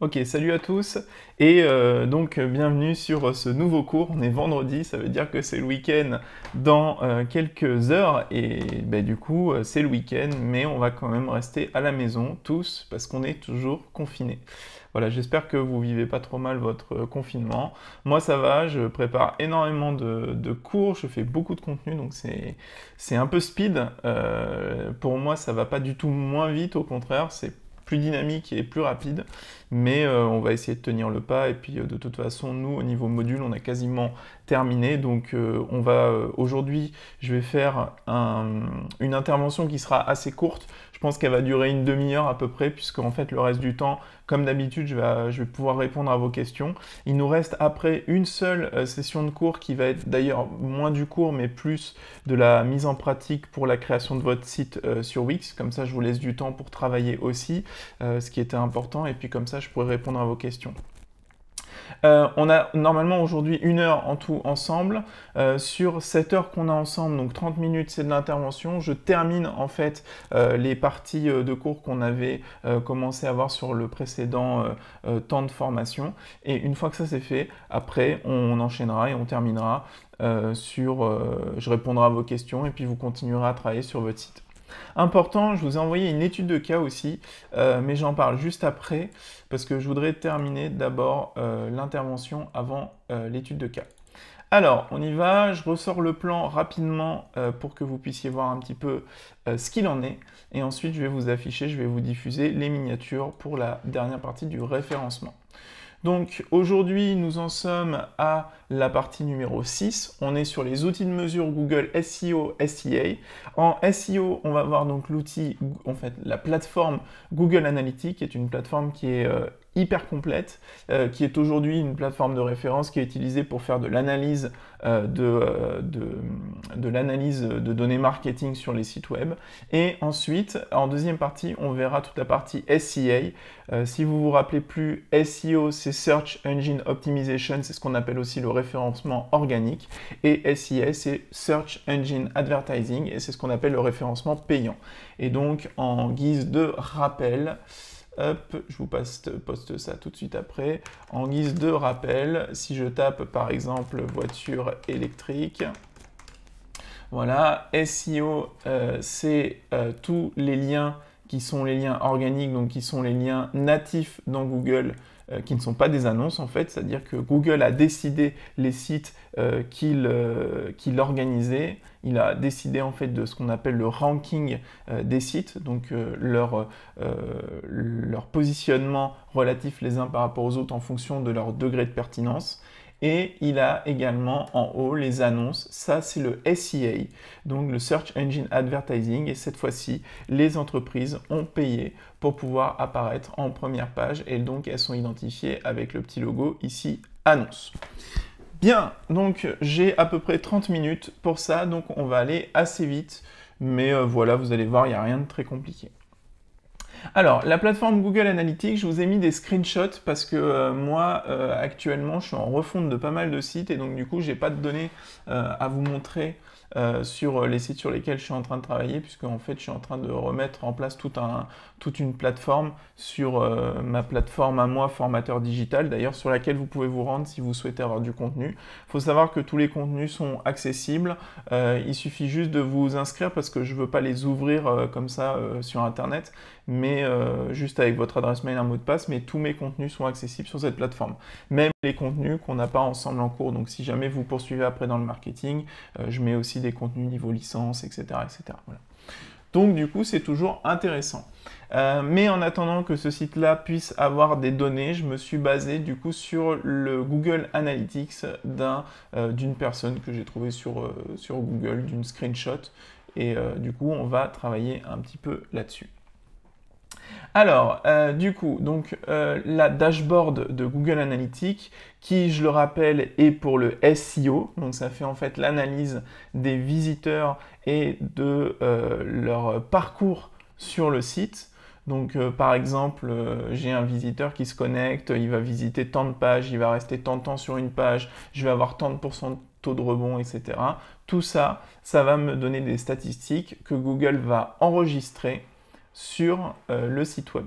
Ok, salut à tous et euh, donc bienvenue sur euh, ce nouveau cours. On est vendredi, ça veut dire que c'est le week-end dans euh, quelques heures et bah, du coup c'est le week-end mais on va quand même rester à la maison tous parce qu'on est toujours confinés. Voilà, j'espère que vous vivez pas trop mal votre confinement. Moi, ça va, je prépare énormément de, cours, je fais beaucoup de contenu, donc c'est un peu speed. pour moi, ça va pas du tout moins vite, au contraire, c'est plus dynamique et plus rapide, mais euh, on va essayer de tenir le pas. Et puis euh, de toute façon, nous, au niveau module, on a quasiment terminé. Donc euh, on va aujourd'hui, je vais faire une intervention qui sera assez courte. Je pense qu'elle va durer une demi-heure à peu près, puisque en fait le reste du temps, comme d'habitude, euh, je vais, pouvoir répondre à vos questions. Il nous reste après une seule euh, session de cours qui va être d'ailleurs moins du cours, mais plus de la mise en pratique pour la création de votre site euh, sur Wix. Comme ça, je vous laisse du temps pour travailler aussi, ce qui était important, et puis comme ça, je pourrai répondre à vos questions. Euh, on a normalement aujourd'hui une heure en tout ensemble. Euh, sur cette heure qu'on a ensemble, donc 30 minutes, c'est de l'intervention. Je termine en fait euh, les parties de cours qu'on avait commencé à voir sur le précédent temps de formation. Et une fois que ça c'est fait, après on enchaînera et on terminera sur... je répondrai à vos questions et puis vous continuerez à travailler sur votre site. Important, je vous ai envoyé une étude de cas aussi, euh, mais j'en parle juste après, parce que je voudrais terminer d'abord euh, l'intervention avant euh, l'étude de cas. Alors, on y va, je ressors le plan rapidement pour que vous puissiez voir un petit peu ce qu'il en est, et ensuite je vais vous afficher, je vais vous diffuser les miniatures pour la dernière partie du référencement. Donc aujourd'hui, nous en sommes à la partie numéro 6. On est sur les outils de mesure Google SEO, SEA. En SEO, on va voir donc l'outil, en fait, la plateforme Google Analytics, qui est une plateforme qui est euh, hyper complète, euh, qui est aujourd'hui une plateforme de référence qui est utilisée pour faire de l'analyse euh, de, euh, de, de l'analyse de données marketing sur les sites web. Et ensuite, en deuxième partie, on verra toute la partie SEA. si vous vous rappelez plus, SEO, c'est Search Engine Optimization, c'est ce qu'on appelle aussi le référencement organique. Et SEA, c'est Search Engine Advertising, et c'est ce qu'on appelle le référencement payant. Et donc, en guise de rappel, je vous poste, ça tout de suite après. En guise de rappel, si je tape par exemple voiture électrique, voilà, SEO, euh, c'est euh, tous les liens qui sont les liens organiques, donc qui sont les liens natifs dans Google euh, qui ne sont pas des annonces en fait, c'est-à-dire que Google a décidé les sites euh, euh, qu'il organisait, il a décidé en fait de ce qu'on appelle le ranking des sites, donc leur, leur positionnement relatif les uns par rapport aux autres en fonction de leur degré de pertinence. Et il a également en haut les annonces. Ça, c'est le SEA, donc le Search Engine Advertising. Et cette fois-ci, les entreprises ont payé pour pouvoir apparaître en première page. Et donc, elles sont identifiées avec le petit logo ici, annonce. Bien, donc j'ai à peu près 30 minutes pour ça. Donc, on va aller assez vite. Mais euh, voilà, vous allez voir, il n'y a rien de très compliqué. Alors, la plateforme Google Analytics, je vous ai mis des screenshots parce que euh, moi, euh, actuellement, je suis en refonte de pas mal de sites et donc, du coup, j'ai pas de données euh, à vous montrer euh, sur les sites sur lesquels je suis en train de travailler, puisque en fait je suis en train de remettre en place un, toute une plateforme sur euh, ma plateforme à moi, formateur digital, d'ailleurs sur laquelle vous pouvez vous rendre si vous souhaitez avoir du contenu. faut savoir que tous les contenus sont accessibles, euh, il suffit juste de vous inscrire parce que je ne veux pas les ouvrir comme ça sur Internet, mais juste avec votre adresse mail, un mot de passe, mais tous mes contenus sont accessibles sur cette plateforme. Même les contenus qu'on n'a pas ensemble en cours, donc si jamais vous poursuivez après dans le marketing, je mets aussi des contenus niveau licence, etc. etc. Voilà. Donc du coup, c'est toujours intéressant. Euh, mais en attendant que ce site-là puisse avoir des données, je me suis basé du coup sur le Google Analytics euh, d'une personne que j'ai trouvée sur, euh, sur Google, d'une screenshot. Et du coup, on va travailler un petit peu là-dessus. Alors, euh, du coup, donc euh, la dashboard de Google Analytics, qui, je le rappelle, est pour le SEO, donc ça fait en fait l'analyse des visiteurs et de euh, leur parcours sur le site. Donc, par exemple, j'ai un visiteur qui se connecte, il va visiter tant de pages, il va rester tant de temps sur une page, je vais avoir tant de pourcents taux de rebond, etc. Tout ça, ça va me donner des statistiques que Google va enregistrer sur euh, le site web.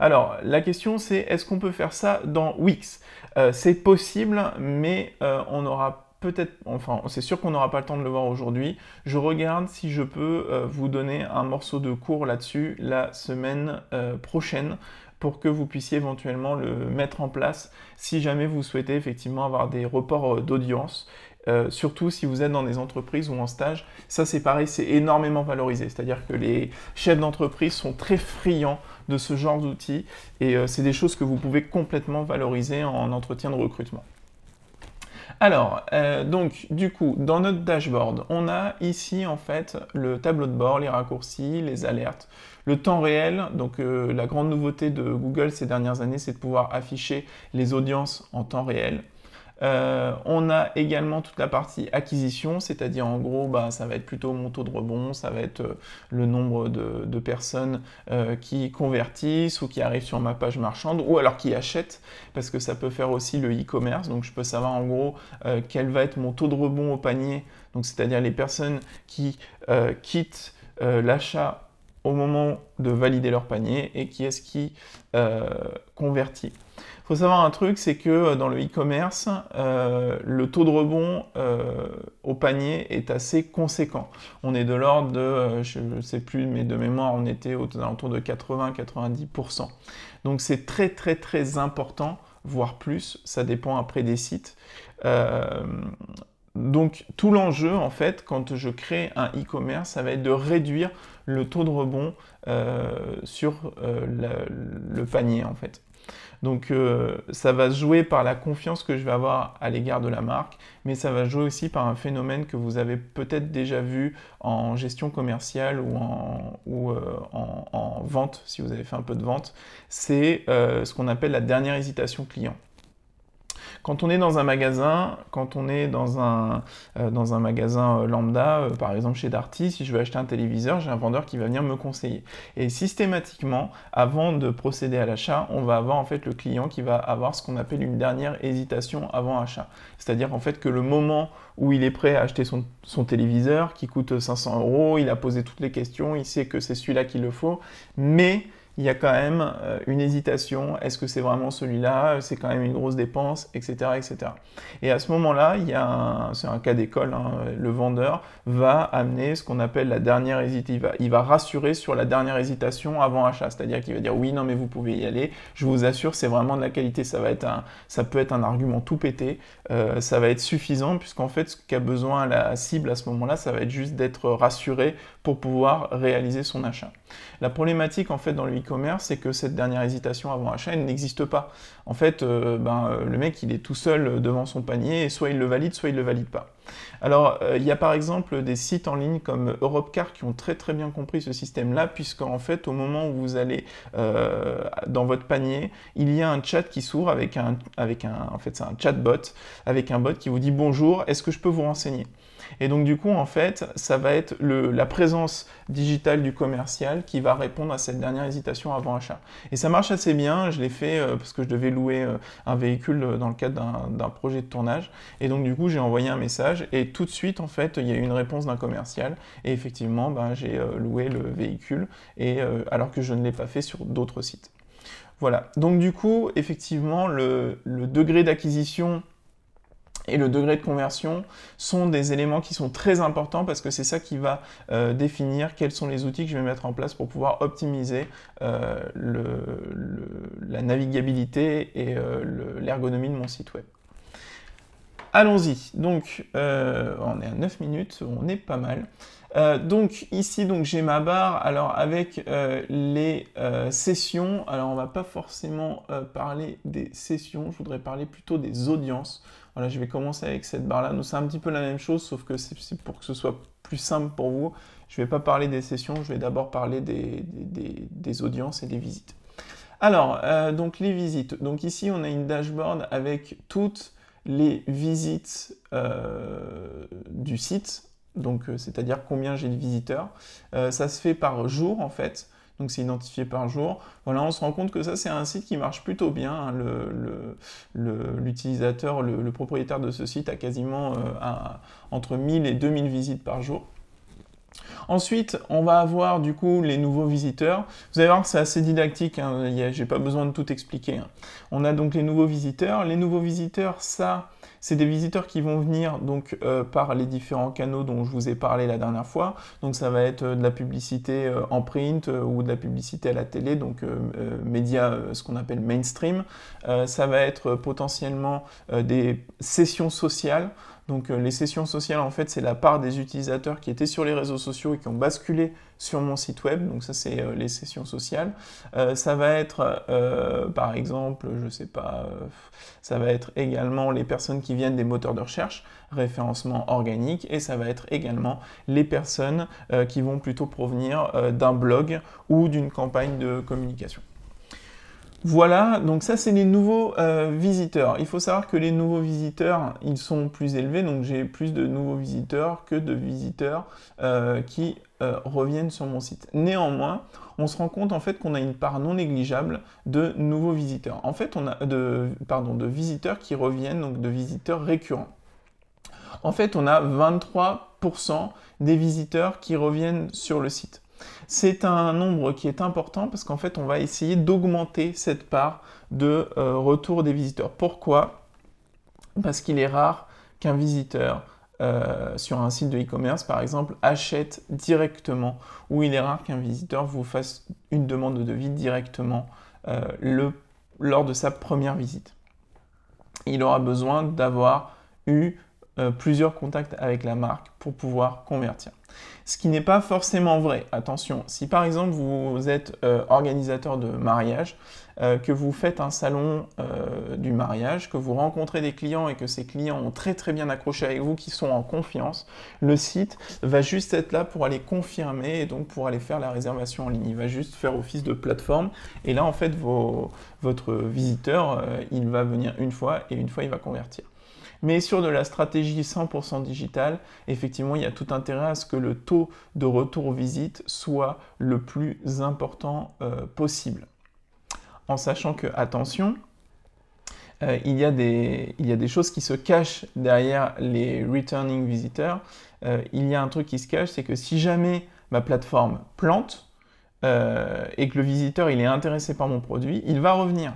Alors, la question c'est est-ce qu'on peut faire ça dans Wix euh, C'est possible, mais euh, on aura peut-être, enfin, c'est sûr qu'on n'aura pas le temps de le voir aujourd'hui. Je regarde si je peux vous donner un morceau de cours là-dessus la semaine prochaine pour que vous puissiez éventuellement le mettre en place si jamais vous souhaitez effectivement avoir des reports d'audience euh, surtout si vous êtes dans des entreprises ou en stage. Ça, c'est pareil, c'est énormément valorisé. C'est-à-dire que les chefs d'entreprise sont très friands de ce genre d'outils et euh, c'est des choses que vous pouvez complètement valoriser en entretien de recrutement. Alors, euh, donc, du coup, dans notre dashboard, on a ici, en fait, le tableau de bord, les raccourcis, les alertes, le temps réel. Donc, la grande nouveauté de Google ces dernières années, c'est de pouvoir afficher les audiences en temps réel. Euh, on a également toute la partie acquisition, c'est-à-dire en gros, bah, ça va être plutôt mon taux de rebond, ça va être euh, le nombre de, personnes euh, qui convertissent ou qui arrivent sur ma page marchande ou alors qui achètent, parce que ça peut faire aussi le e-commerce. Donc je peux savoir en gros quel va être mon taux de rebond au panier, donc c'est-à-dire les personnes qui quittent l'achat moment de valider leur panier et qui est-ce qui euh, convertit. Il faut savoir un truc, c'est que euh, dans le e-commerce, euh, le taux de rebond au panier est assez conséquent. On est de l'ordre de, je ne sais plus, mais de mémoire, on était autour de 80-90%. Donc c'est très très très important, voire plus, ça dépend après des sites donc tout l'enjeu en fait quand je crée un e-commerce, ça va être de réduire le taux de rebond euh, sur euh, le panier en fait. Donc euh, ça va jouer par la confiance que je vais avoir à l'égard de la marque, mais ça va jouer aussi par un phénomène que vous avez peut-être déjà vu en gestion commerciale ou en, vente, si vous avez fait un peu de vente, c'est ce qu'on appelle la dernière hésitation client. Quand on est dans un magasin, quand on est dans un, euh, dans un magasin euh, lambda, euh, par exemple chez Darty, si je veux acheter un téléviseur, j'ai un vendeur qui va venir me conseiller. Et systématiquement, avant de procéder à l'achat, on va avoir en fait le client qui va avoir ce qu'on appelle une dernière hésitation avant achat. C'est-à-dire en fait que le moment où il est prêt à acheter son, son téléviseur qui coûte 500 euros, il a posé toutes les questions, il sait que c'est celui-là qu'il le faut, mais il y a quand même euh, une hésitation. Est-ce que c'est vraiment celui-là C'est quand même une grosse dépense, etc. etc. Et à ce moment-là, il y a c'est un cas d'école, hein, le vendeur va amener ce qu'on appelle la dernière hésitation. Il, va, rassurer sur la dernière hésitation avant achat, c'est-à-dire qu'il va dire oui, non, mais vous pouvez y aller. Je vous assure, c'est vraiment de la qualité. Ça va être un, ça peut être un argument tout pété. Euh, ça va être suffisant puisqu'en fait, ce qu'a besoin la cible à ce moment-là, ça va être juste d'être rassuré pour pouvoir réaliser son achat. La problématique en fait dans le e-commerce, c'est que cette dernière hésitation avant achat, elle n'existe pas. En fait, euh, ben, euh, le mec, il est tout seul devant son panier et soit il le valide, soit il le valide pas. Alors, euh, il y a par exemple des sites en ligne comme Car qui ont très très bien compris ce système-là, en fait, au moment où vous allez dans votre panier, il y a un chat qui s'ouvre avec un, avec un, en fait, c'est un chatbot, avec un bot qui vous dit bonjour, est-ce que je peux vous renseigner et donc du coup, en fait, ça va être la présence digitale du commercial qui va répondre à cette dernière hésitation avant achat. Et ça marche assez bien, je l'ai fait euh, parce que je devais louer euh, un véhicule euh, dans le cadre d'un projet de tournage. Et donc du coup, j'ai envoyé un message et tout de suite, en fait, il y a eu une réponse d'un commercial. Et effectivement, ben, j'ai loué le véhicule, et, alors que je ne l'ai pas fait sur d'autres sites. Voilà, donc du coup, effectivement, le degré d'acquisition et le degré de conversion sont des éléments qui sont très importants parce que c'est ça qui va euh, définir quels sont les outils que je vais mettre en place pour pouvoir optimiser euh, la navigabilité et euh, l'ergonomie de mon site web. Allons-y, donc on est à 9 minutes, on est pas mal. donc ici donc j'ai ma barre alors avec les sessions alors on va pas forcément parler des sessions je voudrais parler plutôt des audiences voilà, je vais commencer avec cette barre-là. Nous, c'est un petit peu la même chose, sauf que c'est pour que ce soit plus simple pour vous. Je ne vais pas parler des sessions, je vais d'abord parler des, audiences et des visites. Alors, euh, donc les visites. Donc ici, on a une dashboard avec toutes les visites euh, du site, donc euh, c'est-à-dire combien j'ai de visiteurs. ça se fait par jour en fait donc c'est identifié par jour. Voilà, on se rend compte que ça, c'est un site qui marche plutôt bien. Hein. L'utilisateur, le, propriétaire de ce site a quasiment euh, entre 1000 et 2000 visites par jour. Ensuite, on va avoir du coup les nouveaux visiteurs. Vous allez voir que c'est assez didactique, hein, j'ai pas besoin de tout expliquer. Hein. On a donc les nouveaux visiteurs. Les nouveaux visiteurs, ça, c'est des visiteurs qui vont venir donc euh, par les différents canaux dont je vous ai parlé la dernière fois. Donc ça va être euh, de la publicité euh, en print ou de la publicité à la télé, donc médias, ce qu'on appelle mainstream. ça va être potentiellement des sessions sociales. Donc euh, les sessions sociales, en fait, c'est la part des utilisateurs qui étaient sur les réseaux sociaux et qui ont basculé sur mon site web. Donc ça, c'est euh, les sessions sociales. Euh, ça va être, par exemple, je sais pas, ça va être également les personnes qui viennent des moteurs de recherche, référencement organique, et ça va être également les personnes qui vont plutôt provenir d'un blog ou d'une campagne de communication. Voilà, donc ça c'est les nouveaux euh, visiteurs. Il faut savoir que les nouveaux visiteurs, ils sont plus élevés, donc j'ai plus de nouveaux visiteurs que de visiteurs euh, qui euh, reviennent sur mon site. Néanmoins, on se rend compte en fait qu'on a une part non négligeable de nouveaux visiteurs. En fait, on a de, pardon, de visiteurs qui reviennent, donc de visiteurs récurrents. En fait, on a 23% des visiteurs qui reviennent sur le site. C'est un nombre qui est important parce qu'en fait, on va essayer d'augmenter cette part de euh, retour des visiteurs. Pourquoi Parce qu'il est rare qu'un visiteur euh, sur un site de e-commerce, par exemple, achète directement ou il est rare qu'un visiteur vous fasse une demande de devis directement euh, lors de sa première visite. Il aura besoin d'avoir eu plusieurs contacts avec la marque pour pouvoir convertir. Ce qui n'est pas forcément vrai. Attention, si par exemple vous êtes euh, organisateur de mariage, euh, que vous faites un salon euh, du mariage, que vous rencontrez des clients et que ces clients ont très très bien accroché avec vous, qui sont en confiance, le site va juste être là pour aller confirmer et donc pour aller faire la réservation en ligne. Il va juste faire office de plateforme et là en fait votre visiteur, il va venir une fois et une fois il va convertir. Mais sur de la stratégie 100% digitale, effectivement, il y a tout intérêt à ce que le taux de retour visite soit le plus important euh, possible. En sachant que, attention, euh, il, y a des, choses qui se cachent derrière les returning visiteurs. Euh, il y a un truc qui se cache, c'est que si jamais ma plateforme plante, et que le visiteur il est intéressé par mon produit, il va revenir.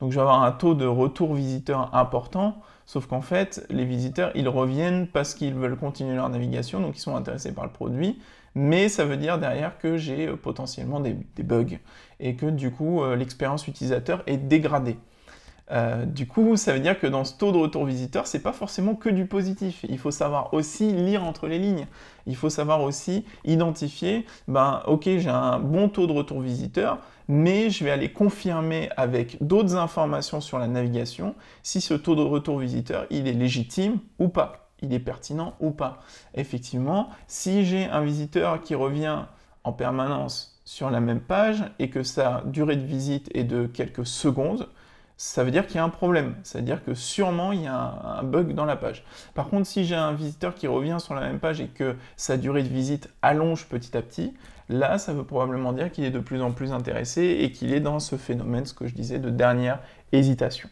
Donc je vais avoir un taux de retour visiteur important Sauf qu'en fait, les visiteurs, ils reviennent parce qu'ils veulent continuer leur navigation, donc ils sont intéressés par le produit, mais ça veut dire derrière que j'ai euh, potentiellement des, des, bugs et que du coup, euh, l'expérience utilisateur est dégradée. Euh, du coup, ça veut dire que dans ce taux de retour visiteur, c'est pas forcément que du positif. Il faut savoir aussi lire entre les lignes. Il faut savoir aussi identifier, ben ok, j'ai un bon taux de retour visiteur, mais je vais aller confirmer avec d'autres informations sur la navigation si ce taux de retour visiteur, il est légitime ou pas, il est pertinent ou pas. Effectivement, si j'ai un visiteur qui revient en permanence sur la même page et que sa durée de visite est de quelques secondes, ça veut dire qu'il y a un problème. C'est-à-dire que sûrement il y a un, un, bug dans la page. Par contre, si j'ai un visiteur qui revient sur la même page et que sa durée de visite allonge petit à petit, là, ça veut probablement dire qu'il est de plus en plus intéressé et qu'il est dans ce phénomène, ce que je disais, de dernière hésitation.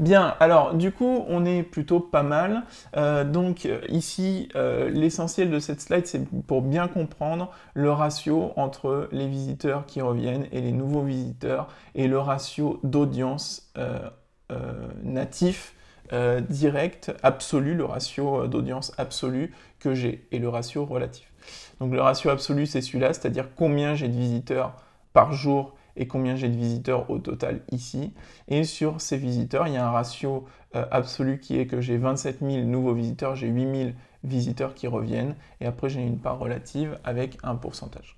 Bien, alors du coup, on est plutôt pas mal. Euh, donc euh, ici, euh, l'essentiel de cette slide, c'est pour bien comprendre le ratio entre les visiteurs qui reviennent et les nouveaux visiteurs et le ratio d'audience natif direct absolu, le ratio d'audience absolu que j'ai et le ratio relatif. Donc le ratio absolu, c'est celui-là, c'est-à-dire combien j'ai de visiteurs par jour et combien j'ai de visiteurs au total ici. Et sur ces visiteurs, il y a un ratio euh, absolu qui est que j'ai 27 000 nouveaux visiteurs, j'ai 8 000 visiteurs qui reviennent, et après j'ai une part relative avec un pourcentage.